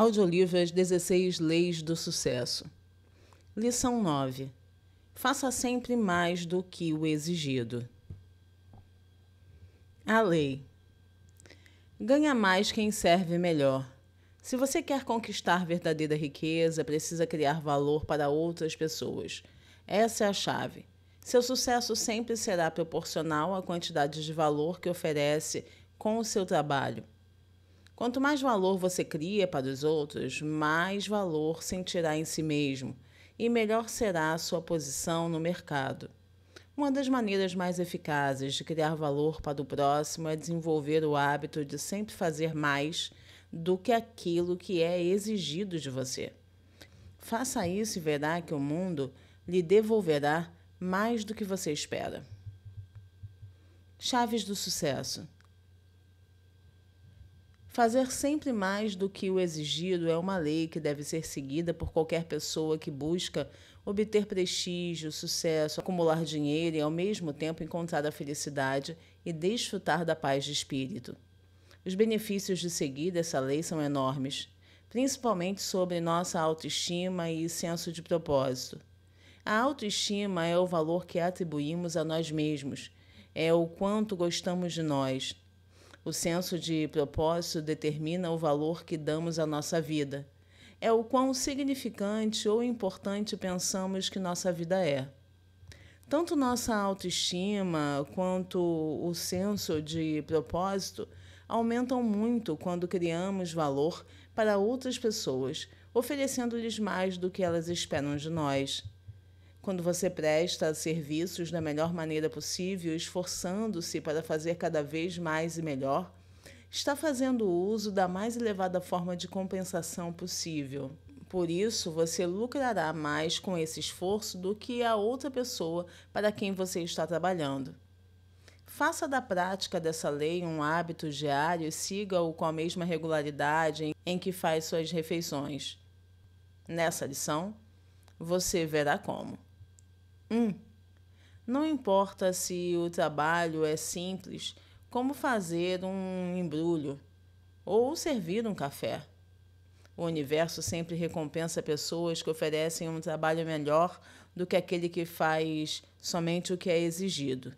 Audiolivro As 16 Leis do Sucesso. Lição 9. Faça sempre mais do que o exigido. A lei. Ganha mais quem serve melhor. Se você quer conquistar verdadeira riqueza, precisa criar valor para outras pessoas. Essa é a chave. Seu sucesso sempre será proporcional à quantidade de valor que oferece com o seu trabalho. Quanto mais valor você cria para os outros, mais valor sentirá em si mesmo e melhor será a sua posição no mercado. Uma das maneiras mais eficazes de criar valor para o próximo é desenvolver o hábito de sempre fazer mais do que aquilo que é exigido de você. Faça isso e verá que o mundo lhe devolverá mais do que você espera. Chaves do sucesso. Fazer sempre mais do que o exigido é uma lei que deve ser seguida por qualquer pessoa que busca obter prestígio, sucesso, acumular dinheiro e, ao mesmo tempo, encontrar a felicidade e desfrutar da paz de espírito. Os benefícios de seguir essa lei são enormes, principalmente sobre nossa autoestima e senso de propósito. A autoestima é o valor que atribuímos a nós mesmos, é o quanto gostamos de nós o senso de propósito determina o valor que damos à nossa vida. É o quão significante ou importante pensamos que nossa vida é. Tanto nossa autoestima quanto o senso de propósito aumentam muito quando criamos valor para outras pessoas, oferecendo-lhes mais do que elas esperam de nós quando você presta serviços da melhor maneira possível, esforçando-se para fazer cada vez mais e melhor, está fazendo uso da mais elevada forma de compensação possível. Por isso, você lucrará mais com esse esforço do que a outra pessoa para quem você está trabalhando. Faça da prática dessa lei um hábito diário e siga-o com a mesma regularidade em que faz suas refeições. Nessa lição, você verá como. 1. Hum. não importa se o trabalho é simples, como fazer um embrulho ou servir um café. O universo sempre recompensa pessoas que oferecem um trabalho melhor do que aquele que faz somente o que é exigido.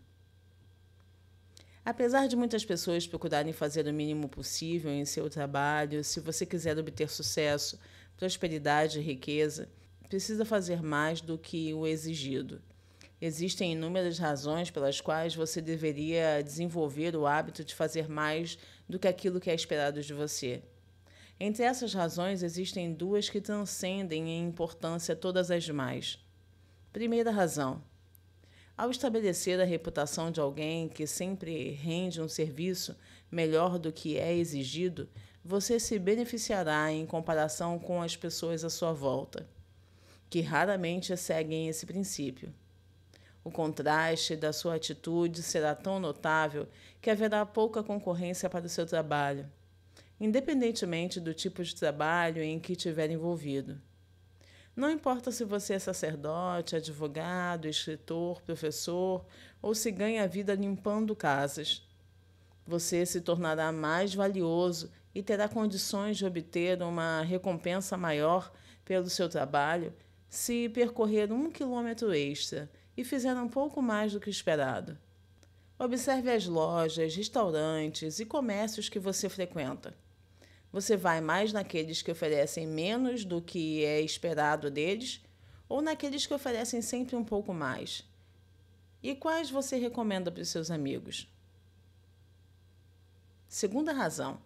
Apesar de muitas pessoas procurarem fazer o mínimo possível em seu trabalho, se você quiser obter sucesso, prosperidade e riqueza, precisa fazer mais do que o exigido. Existem inúmeras razões pelas quais você deveria desenvolver o hábito de fazer mais do que aquilo que é esperado de você. Entre essas razões, existem duas que transcendem em importância todas as demais. Primeira razão: ao estabelecer a reputação de alguém que sempre rende um serviço melhor do que é exigido, você se beneficiará em comparação com as pessoas à sua volta que raramente seguem esse princípio. O contraste da sua atitude será tão notável que haverá pouca concorrência para o seu trabalho, independentemente do tipo de trabalho em que estiver envolvido. Não importa se você é sacerdote, advogado, escritor, professor ou se ganha a vida limpando casas. Você se tornará mais valioso e terá condições de obter uma recompensa maior pelo seu trabalho se percorrer um quilômetro extra e fizer um pouco mais do que esperado. Observe as lojas, restaurantes e comércios que você frequenta. Você vai mais naqueles que oferecem menos do que é esperado deles ou naqueles que oferecem sempre um pouco mais? E quais você recomenda para os seus amigos? Segunda razão.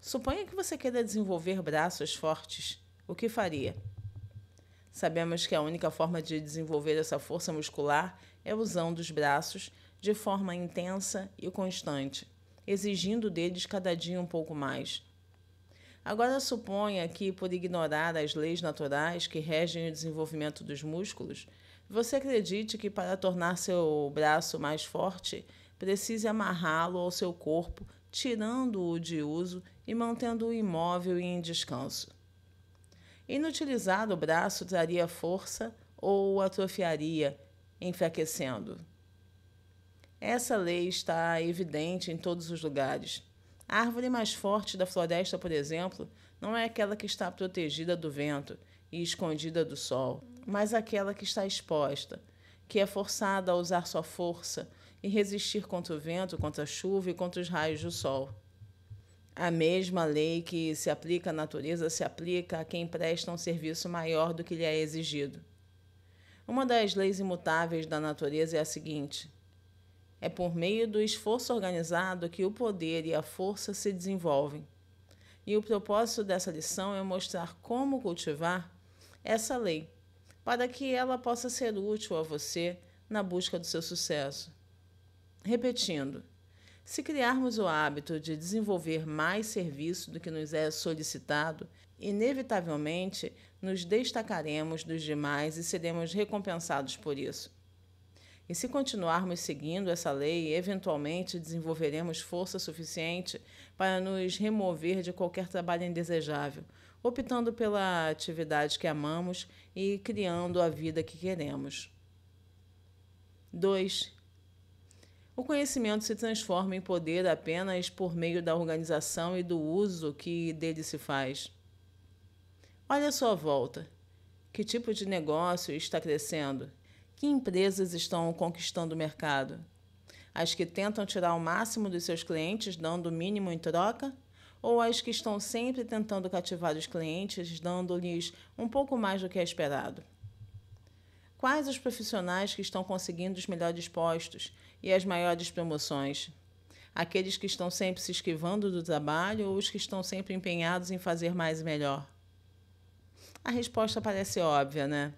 Suponha que você queira desenvolver braços fortes. O que faria? Sabemos que a única forma de desenvolver essa força muscular é usando os braços de forma intensa e constante, exigindo deles cada dia um pouco mais. Agora suponha que, por ignorar as leis naturais que regem o desenvolvimento dos músculos, você acredite que para tornar seu braço mais forte, precise amarrá-lo ao seu corpo, tirando-o de uso e mantendo-o imóvel e em descanso. Inutilizado, o braço traria força ou o atrofiaria, enfraquecendo. Essa lei está evidente em todos os lugares. A árvore mais forte da floresta, por exemplo, não é aquela que está protegida do vento e escondida do sol, mas aquela que está exposta, que é forçada a usar sua força e resistir contra o vento, contra a chuva e contra os raios do sol. A mesma lei que se aplica à natureza se aplica a quem presta um serviço maior do que lhe é exigido. Uma das leis imutáveis da natureza é a seguinte: é por meio do esforço organizado que o poder e a força se desenvolvem. E o propósito dessa lição é mostrar como cultivar essa lei, para que ela possa ser útil a você na busca do seu sucesso. Repetindo, se criarmos o hábito de desenvolver mais serviço do que nos é solicitado, inevitavelmente nos destacaremos dos demais e seremos recompensados por isso. E se continuarmos seguindo essa lei, eventualmente desenvolveremos força suficiente para nos remover de qualquer trabalho indesejável, optando pela atividade que amamos e criando a vida que queremos. 2 o conhecimento se transforma em poder apenas por meio da organização e do uso que dele se faz. Olha a sua volta. Que tipo de negócio está crescendo? Que empresas estão conquistando o mercado? As que tentam tirar o máximo dos seus clientes, dando o mínimo em troca? Ou as que estão sempre tentando cativar os clientes, dando-lhes um pouco mais do que é esperado? Quais os profissionais que estão conseguindo os melhores postos e as maiores promoções? Aqueles que estão sempre se esquivando do trabalho ou os que estão sempre empenhados em fazer mais e melhor? A resposta parece óbvia, né?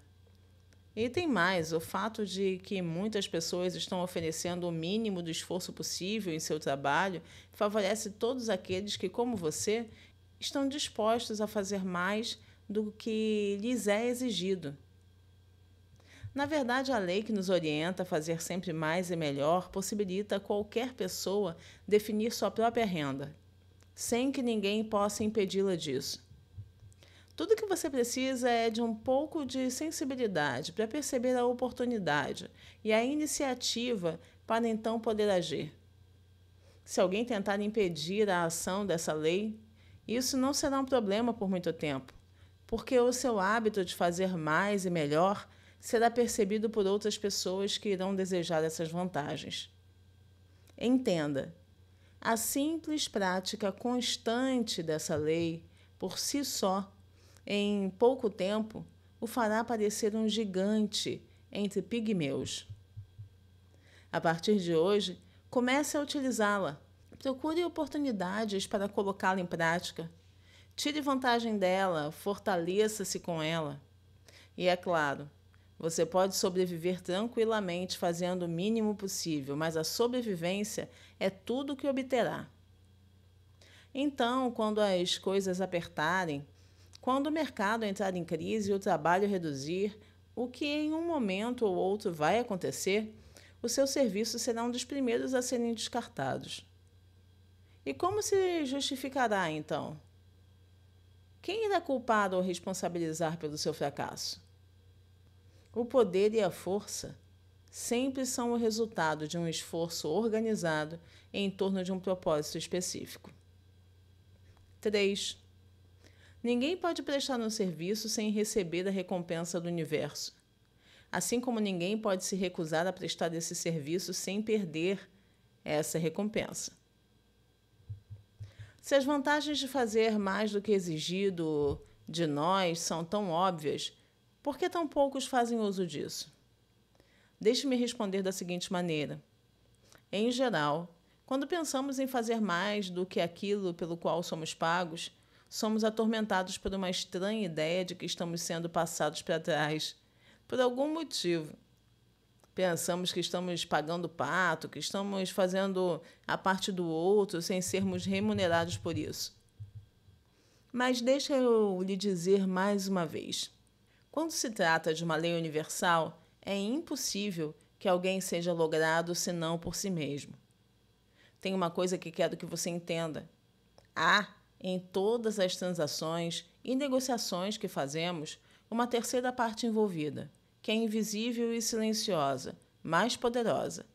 E tem mais: o fato de que muitas pessoas estão oferecendo o mínimo do esforço possível em seu trabalho favorece todos aqueles que, como você, estão dispostos a fazer mais do que lhes é exigido na verdade, a lei que nos orienta a fazer sempre mais e melhor possibilita a qualquer pessoa definir sua própria renda, sem que ninguém possa impedi-la disso. Tudo que você precisa é de um pouco de sensibilidade para perceber a oportunidade e a iniciativa para então poder agir. Se alguém tentar impedir a ação dessa lei, isso não será um problema por muito tempo, porque o seu hábito de fazer mais e melhor será percebido por outras pessoas que irão desejar essas vantagens. Entenda, a simples prática constante dessa lei, por si só, em pouco tempo, o fará parecer um gigante entre pigmeus. A partir de hoje, comece a utilizá-la. Procure oportunidades para colocá-la em prática. Tire vantagem dela, fortaleça-se com ela. E é claro, você pode sobreviver tranquilamente fazendo o mínimo possível, mas a sobrevivência é tudo que obterá. Então, quando as coisas apertarem, quando o mercado entrar em crise e o trabalho reduzir, o que em um momento ou outro vai acontecer, o seu serviço será um dos primeiros a serem descartados. E como se justificará, então? Quem irá culpar ou responsabilizar pelo seu fracasso? O poder e a força sempre são o resultado de um esforço organizado em torno de um propósito específico. 3. Ninguém pode prestar um serviço sem receber a recompensa do universo. Assim como ninguém pode se recusar a prestar esse serviço sem perder essa recompensa. Se as vantagens de fazer mais do que exigido de nós são tão óbvias, por que tão poucos fazem uso disso? Deixe-me responder da seguinte maneira. Em geral, quando pensamos em fazer mais do que aquilo pelo qual somos pagos, somos atormentados por uma estranha ideia de que estamos sendo passados para trás, por algum motivo. Pensamos que estamos pagando pato, que estamos fazendo a parte do outro sem sermos remunerados por isso. Mas deixa eu lhe dizer mais uma vez: quando se trata de uma lei universal, é impossível que alguém seja logrado senão por si mesmo. Tem uma coisa que quero que você entenda. Há, em todas as transações e negociações que fazemos, uma terceira parte envolvida, que é invisível e silenciosa, mais poderosa.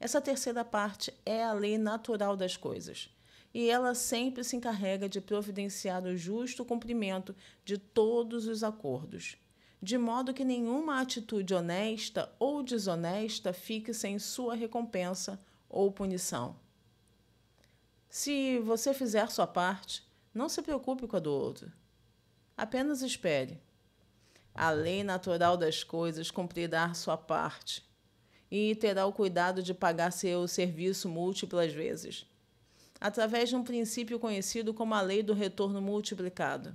Essa terceira parte é a lei natural das coisas, e ela sempre se encarrega de providenciar o justo cumprimento de todos os acordos de modo que nenhuma atitude honesta ou desonesta fique sem sua recompensa ou punição. Se você fizer sua parte, não se preocupe com a do outro. Apenas espere. A lei natural das coisas cumprirá sua parte e terá o cuidado de pagar seu serviço múltiplas vezes, através de um princípio conhecido como a lei do retorno multiplicado.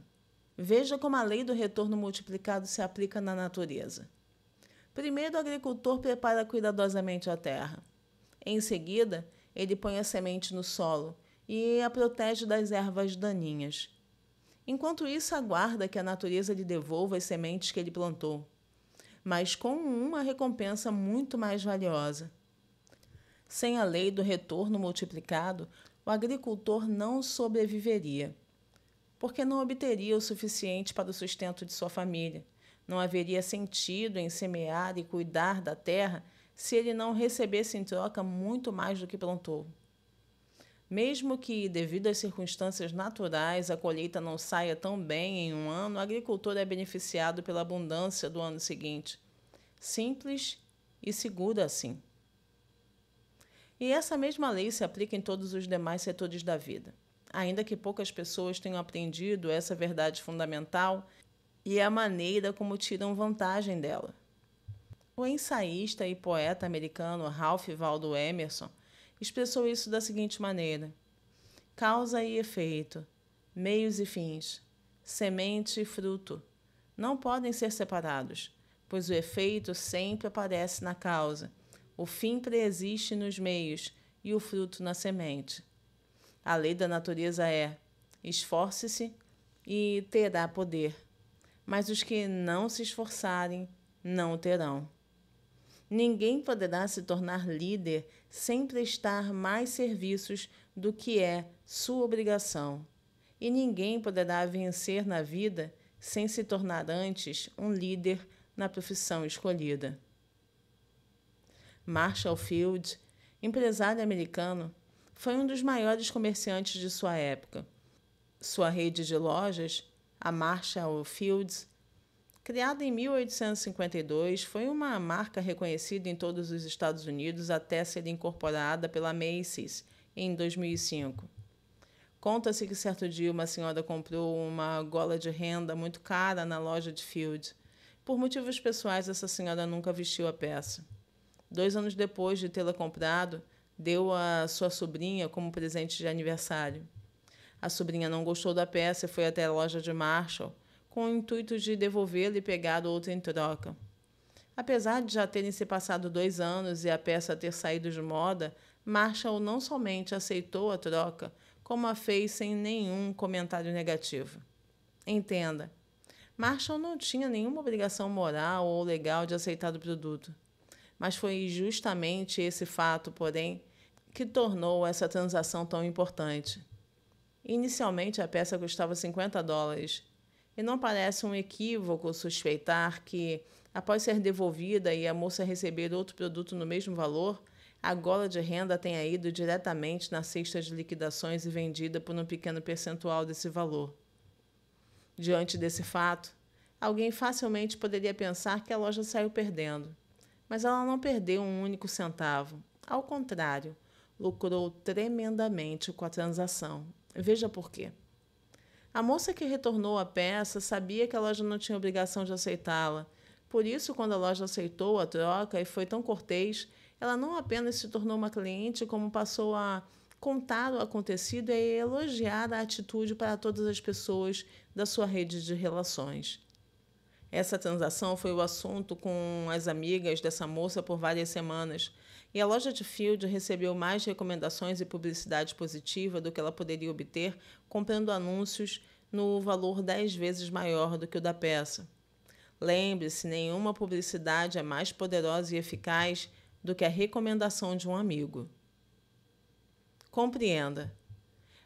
Veja como a lei do retorno multiplicado se aplica na natureza. Primeiro, o agricultor prepara cuidadosamente a terra. Em seguida, ele põe a semente no solo e a protege das ervas daninhas. Enquanto isso, aguarda que a natureza lhe devolva as sementes que ele plantou, mas com uma recompensa muito mais valiosa. Sem a lei do retorno multiplicado, o agricultor não sobreviveria porque não obteria o suficiente para o sustento de sua família. Não haveria sentido em semear e cuidar da terra se ele não recebesse em troca muito mais do que plantou. Mesmo que, devido às circunstâncias naturais, a colheita não saia tão bem em um ano, o agricultor é beneficiado pela abundância do ano seguinte. Simples e segura assim. E essa mesma lei se aplica em todos os demais setores da vida ainda que poucas pessoas tenham aprendido essa verdade fundamental e é a maneira como tiram vantagem dela. O ensaísta e poeta americano Ralph Waldo Emerson expressou isso da seguinte maneira: causa e efeito, meios e fins, semente e fruto, não podem ser separados, pois o efeito sempre aparece na causa, o fim preexiste nos meios e o fruto na semente. A lei da natureza é: esforce-se e terá poder, mas os que não se esforçarem não o terão. Ninguém poderá se tornar líder sem prestar mais serviços do que é sua obrigação, e ninguém poderá vencer na vida sem se tornar antes um líder na profissão escolhida. Marshall Field, empresário americano, foi um dos maiores comerciantes de sua época. Sua rede de lojas, a Marshall Fields, criada em 1852, foi uma marca reconhecida em todos os Estados Unidos até ser incorporada pela Macy's em 2005. Conta-se que certo dia uma senhora comprou uma gola de renda muito cara na loja de Fields. Por motivos pessoais, essa senhora nunca vestiu a peça. Dois anos depois de tê-la comprado, deu a sua sobrinha como presente de aniversário. A sobrinha não gostou da peça e foi até a loja de Marshall com o intuito de devolvê-la e pegar outra em troca. Apesar de já terem se passado dois anos e a peça ter saído de moda, Marshall não somente aceitou a troca, como a fez sem nenhum comentário negativo. Entenda, Marshall não tinha nenhuma obrigação moral ou legal de aceitar o produto. Mas foi justamente esse fato, porém, que tornou essa transação tão importante. Inicialmente, a peça custava 50 dólares, e não parece um equívoco suspeitar que, após ser devolvida e a moça receber outro produto no mesmo valor, a gola de renda tenha ido diretamente na cesta de liquidações e vendida por um pequeno percentual desse valor. Diante desse fato, alguém facilmente poderia pensar que a loja saiu perdendo, mas ela não perdeu um único centavo. Ao contrário, lucrou tremendamente com a transação. Veja por quê. A moça que retornou a peça sabia que a loja não tinha obrigação de aceitá-la. Por isso, quando a loja aceitou a troca e foi tão cortês, ela não apenas se tornou uma cliente, como passou a contar o acontecido e elogiar a atitude para todas as pessoas da sua rede de relações. Essa transação foi o assunto com as amigas dessa moça por várias semanas, e a loja de Field recebeu mais recomendações e publicidade positiva do que ela poderia obter comprando anúncios no valor 10 vezes maior do que o da peça. Lembre-se, nenhuma publicidade é mais poderosa e eficaz do que a recomendação de um amigo. Compreenda.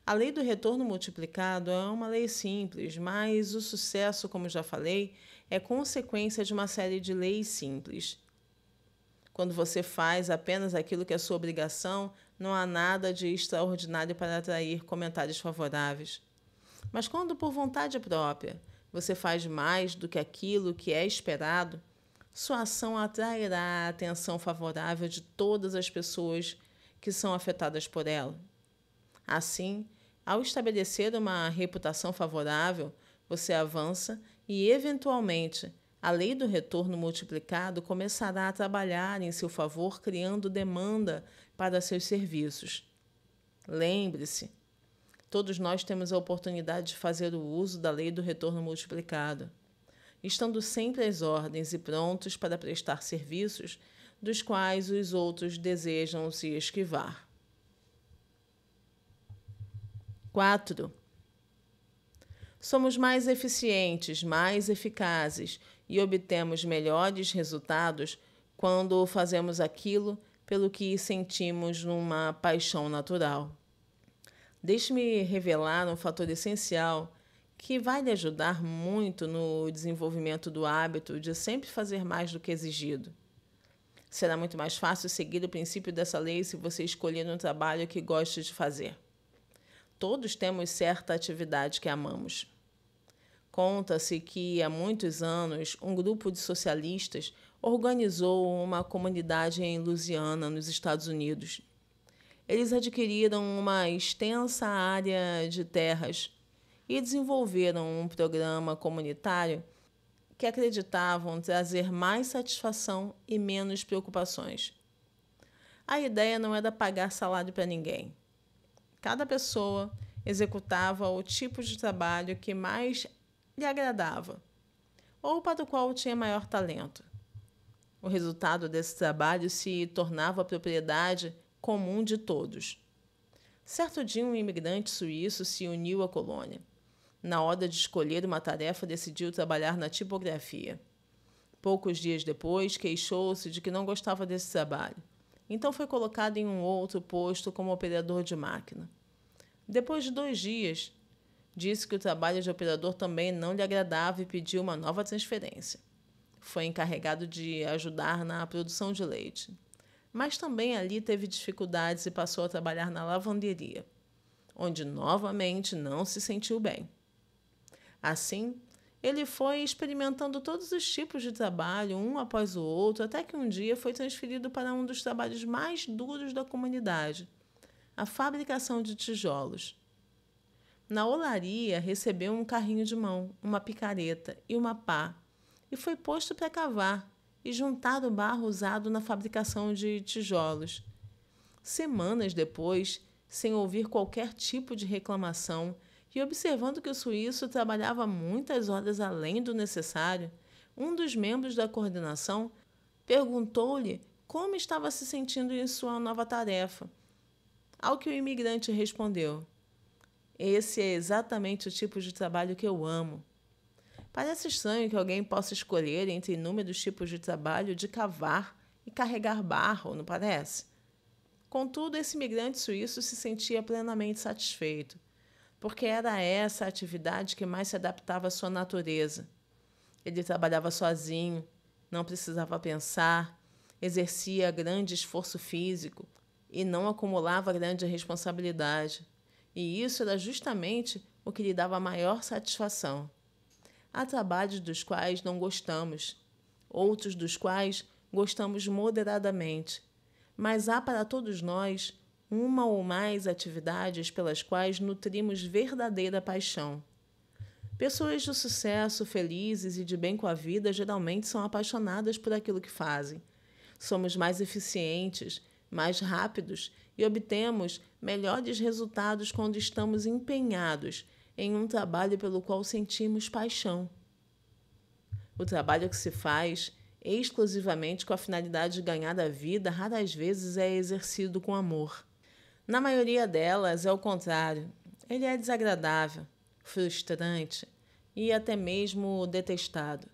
A lei do retorno multiplicado é uma lei simples, mas o sucesso, como já falei, é consequência de uma série de leis simples. Quando você faz apenas aquilo que é sua obrigação, não há nada de extraordinário para atrair comentários favoráveis. Mas quando por vontade própria você faz mais do que aquilo que é esperado, sua ação atrairá a atenção favorável de todas as pessoas que são afetadas por ela. Assim, ao estabelecer uma reputação favorável, você avança e, eventualmente, a lei do retorno multiplicado começará a trabalhar em seu favor, criando demanda para seus serviços. Lembre-se, todos nós temos a oportunidade de fazer o uso da lei do retorno multiplicado, estando sempre às ordens e prontos para prestar serviços dos quais os outros desejam se esquivar. 4 somos mais eficientes, mais eficazes e obtemos melhores resultados quando fazemos aquilo pelo que sentimos numa paixão natural. Deixe-me revelar um fator essencial que vai lhe ajudar muito no desenvolvimento do hábito de sempre fazer mais do que exigido. Será muito mais fácil seguir o princípio dessa lei se você escolher um trabalho que goste de fazer. Todos temos certa atividade que amamos. Conta-se que há muitos anos um grupo de socialistas organizou uma comunidade em Louisiana, nos Estados Unidos. Eles adquiriram uma extensa área de terras e desenvolveram um programa comunitário que acreditavam trazer mais satisfação e menos preocupações. A ideia não era é pagar salário para ninguém. Cada pessoa executava o tipo de trabalho que mais lhe agradava ou para o qual tinha maior talento. O resultado desse trabalho se tornava a propriedade comum de todos. Certo dia, um imigrante suíço se uniu à colônia. Na hora de escolher uma tarefa, decidiu trabalhar na tipografia. Poucos dias depois, queixou-se de que não gostava desse trabalho. Então foi colocado em um outro posto como operador de máquina. Depois de dois dias, Disse que o trabalho de operador também não lhe agradava e pediu uma nova transferência. Foi encarregado de ajudar na produção de leite. Mas também ali teve dificuldades e passou a trabalhar na lavanderia, onde novamente não se sentiu bem. Assim, ele foi experimentando todos os tipos de trabalho, um após o outro, até que um dia foi transferido para um dos trabalhos mais duros da comunidade a fabricação de tijolos. Na olaria recebeu um carrinho de mão, uma picareta e uma pá, e foi posto para cavar e juntar o barro usado na fabricação de tijolos. Semanas depois, sem ouvir qualquer tipo de reclamação e observando que o suíço trabalhava muitas horas além do necessário, um dos membros da coordenação perguntou-lhe como estava se sentindo em sua nova tarefa. Ao que o imigrante respondeu: esse é exatamente o tipo de trabalho que eu amo. Parece estranho que alguém possa escolher entre inúmeros tipos de trabalho de cavar e carregar barro, não parece? Contudo, esse migrante suíço se sentia plenamente satisfeito, porque era essa a atividade que mais se adaptava à sua natureza. Ele trabalhava sozinho, não precisava pensar, exercia grande esforço físico e não acumulava grande responsabilidade e isso era justamente o que lhe dava maior satisfação. Há trabalhos dos quais não gostamos, outros dos quais gostamos moderadamente, mas há para todos nós uma ou mais atividades pelas quais nutrimos verdadeira paixão. Pessoas de sucesso, felizes e de bem com a vida geralmente são apaixonadas por aquilo que fazem. Somos mais eficientes, mais rápidos e obtemos melhores resultados quando estamos empenhados em um trabalho pelo qual sentimos paixão. O trabalho que se faz exclusivamente com a finalidade de ganhar a vida raras vezes é exercido com amor. Na maioria delas é o contrário. Ele é desagradável, frustrante e até mesmo detestado.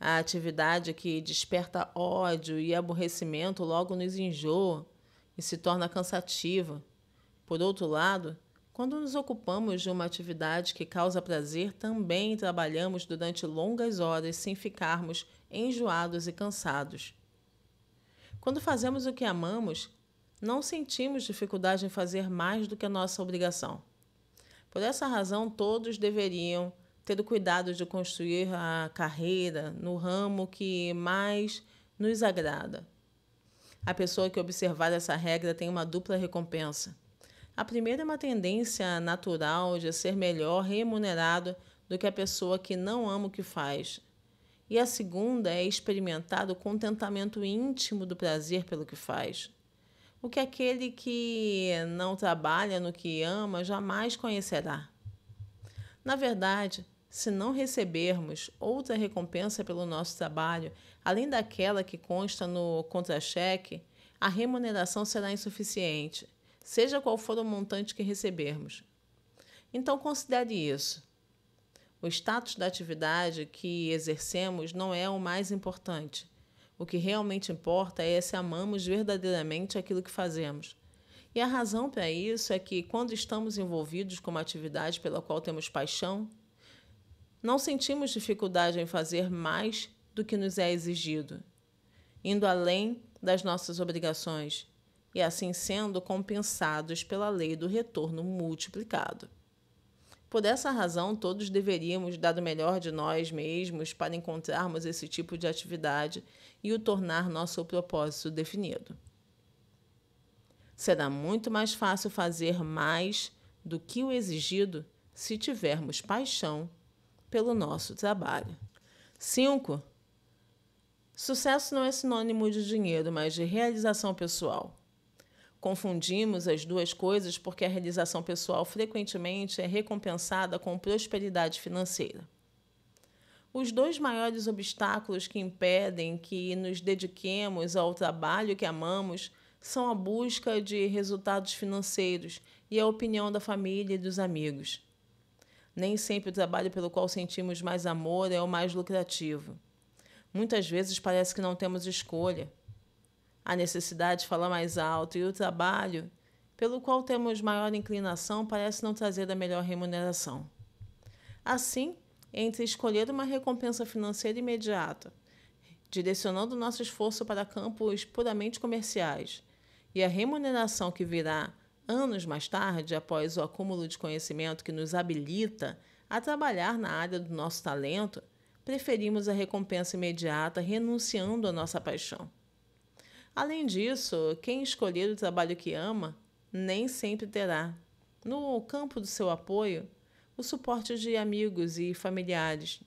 A atividade que desperta ódio e aborrecimento logo nos enjoa e se torna cansativa. Por outro lado, quando nos ocupamos de uma atividade que causa prazer, também trabalhamos durante longas horas sem ficarmos enjoados e cansados. Quando fazemos o que amamos, não sentimos dificuldade em fazer mais do que a nossa obrigação. Por essa razão, todos deveriam ter o cuidado de construir a carreira no ramo que mais nos agrada, a pessoa que observar essa regra tem uma dupla recompensa. A primeira é uma tendência natural de ser melhor remunerado do que a pessoa que não ama o que faz. E a segunda é experimentar o contentamento íntimo do prazer pelo que faz. O que aquele que não trabalha no que ama jamais conhecerá. Na verdade, se não recebermos outra recompensa pelo nosso trabalho, além daquela que consta no contra-cheque, a remuneração será insuficiente, seja qual for o montante que recebermos. Então, considere isso. O status da atividade que exercemos não é o mais importante. O que realmente importa é se amamos verdadeiramente aquilo que fazemos. E a razão para isso é que, quando estamos envolvidos com uma atividade pela qual temos paixão, não sentimos dificuldade em fazer mais do que nos é exigido, indo além das nossas obrigações e assim sendo compensados pela lei do retorno multiplicado. Por essa razão, todos deveríamos dar o melhor de nós mesmos para encontrarmos esse tipo de atividade e o tornar nosso propósito definido. Será muito mais fácil fazer mais do que o exigido se tivermos paixão pelo nosso trabalho. 5. Sucesso não é sinônimo de dinheiro, mas de realização pessoal. Confundimos as duas coisas porque a realização pessoal frequentemente é recompensada com prosperidade financeira. Os dois maiores obstáculos que impedem que nos dediquemos ao trabalho que amamos são a busca de resultados financeiros e a opinião da família e dos amigos. Nem sempre o trabalho pelo qual sentimos mais amor é o mais lucrativo. Muitas vezes parece que não temos escolha. A necessidade fala mais alto e o trabalho, pelo qual temos maior inclinação, parece não trazer a melhor remuneração. Assim, entre escolher uma recompensa financeira imediata, direcionando nosso esforço para campos puramente comerciais, e a remuneração que virá anos mais tarde, após o acúmulo de conhecimento que nos habilita a trabalhar na área do nosso talento, preferimos a recompensa imediata renunciando à nossa paixão. Além disso, quem escolher o trabalho que ama nem sempre terá, no campo do seu apoio, o suporte de amigos e familiares.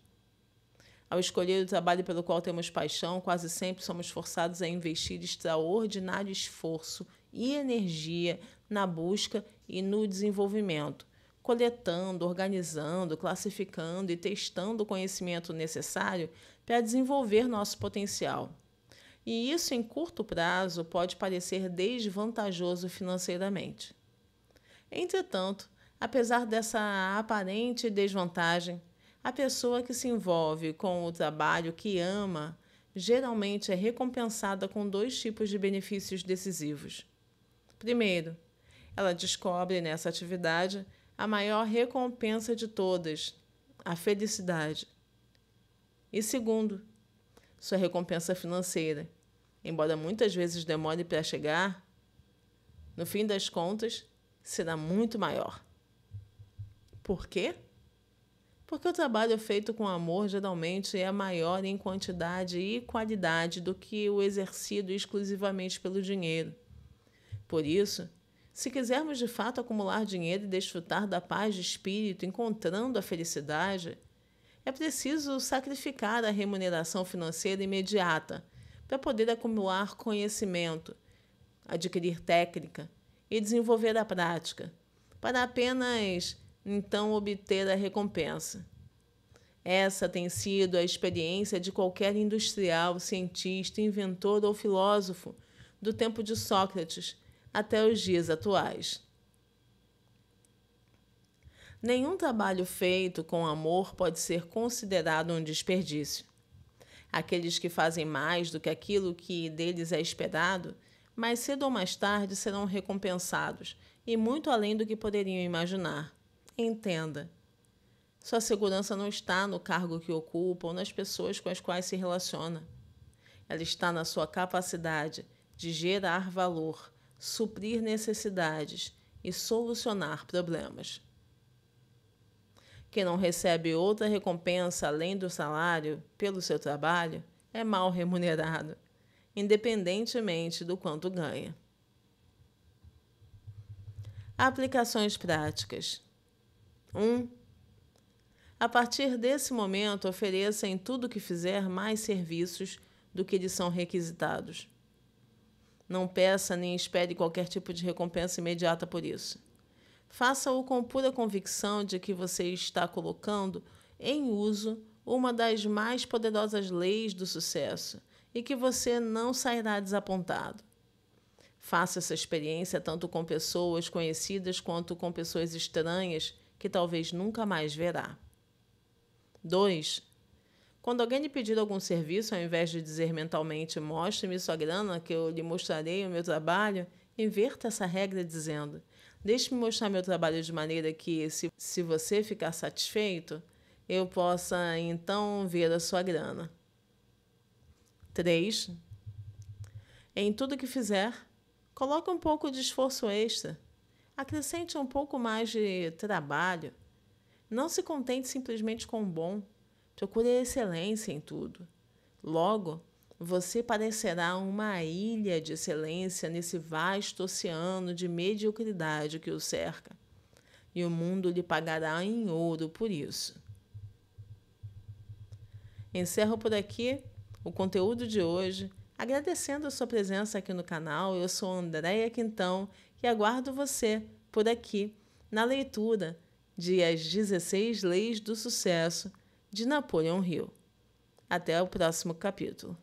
Ao escolher o trabalho pelo qual temos paixão, quase sempre somos forçados a investir extraordinário esforço e energia na busca e no desenvolvimento, coletando, organizando, classificando e testando o conhecimento necessário para desenvolver nosso potencial. E isso, em curto prazo, pode parecer desvantajoso financeiramente. Entretanto, apesar dessa aparente desvantagem, a pessoa que se envolve com o trabalho que ama geralmente é recompensada com dois tipos de benefícios decisivos. Primeiro, ela descobre nessa atividade a maior recompensa de todas, a felicidade. E segundo, sua recompensa financeira. Embora muitas vezes demore para chegar, no fim das contas, será muito maior. Por quê? Porque o trabalho feito com amor geralmente é maior em quantidade e qualidade do que o exercido exclusivamente pelo dinheiro. Por isso, se quisermos de fato acumular dinheiro e desfrutar da paz de espírito, encontrando a felicidade, é preciso sacrificar a remuneração financeira imediata para poder acumular conhecimento, adquirir técnica e desenvolver a prática, para apenas então obter a recompensa. Essa tem sido a experiência de qualquer industrial, cientista, inventor ou filósofo do tempo de Sócrates até os dias atuais. Nenhum trabalho feito com amor pode ser considerado um desperdício. Aqueles que fazem mais do que aquilo que deles é esperado, mais cedo ou mais tarde serão recompensados e muito além do que poderiam imaginar. Entenda. Sua segurança não está no cargo que ocupa ou nas pessoas com as quais se relaciona. Ela está na sua capacidade de gerar valor suprir necessidades e solucionar problemas. Quem não recebe outra recompensa além do salário pelo seu trabalho é mal remunerado, independentemente do quanto ganha. Aplicações práticas. 1. Um, a partir desse momento, ofereça em tudo que fizer mais serviços do que lhe são requisitados. Não peça nem espere qualquer tipo de recompensa imediata por isso. Faça-o com pura convicção de que você está colocando em uso uma das mais poderosas leis do sucesso e que você não sairá desapontado. Faça essa experiência tanto com pessoas conhecidas quanto com pessoas estranhas que talvez nunca mais verá. 2. Quando alguém lhe pedir algum serviço, ao invés de dizer mentalmente mostre-me sua grana que eu lhe mostrarei o meu trabalho, inverta essa regra dizendo deixe-me mostrar meu trabalho de maneira que, se, se você ficar satisfeito, eu possa então ver a sua grana. 3. Em tudo que fizer, coloque um pouco de esforço extra. Acrescente um pouco mais de trabalho. Não se contente simplesmente com o bom. Procure então, excelência em tudo. Logo, você parecerá uma ilha de excelência nesse vasto oceano de mediocridade que o cerca, e o mundo lhe pagará em ouro por isso. Encerro por aqui o conteúdo de hoje, agradecendo a sua presença aqui no canal. Eu sou Andréia Quintão e aguardo você por aqui na leitura de As 16 Leis do Sucesso de Napoleon Hill. Até o próximo capítulo.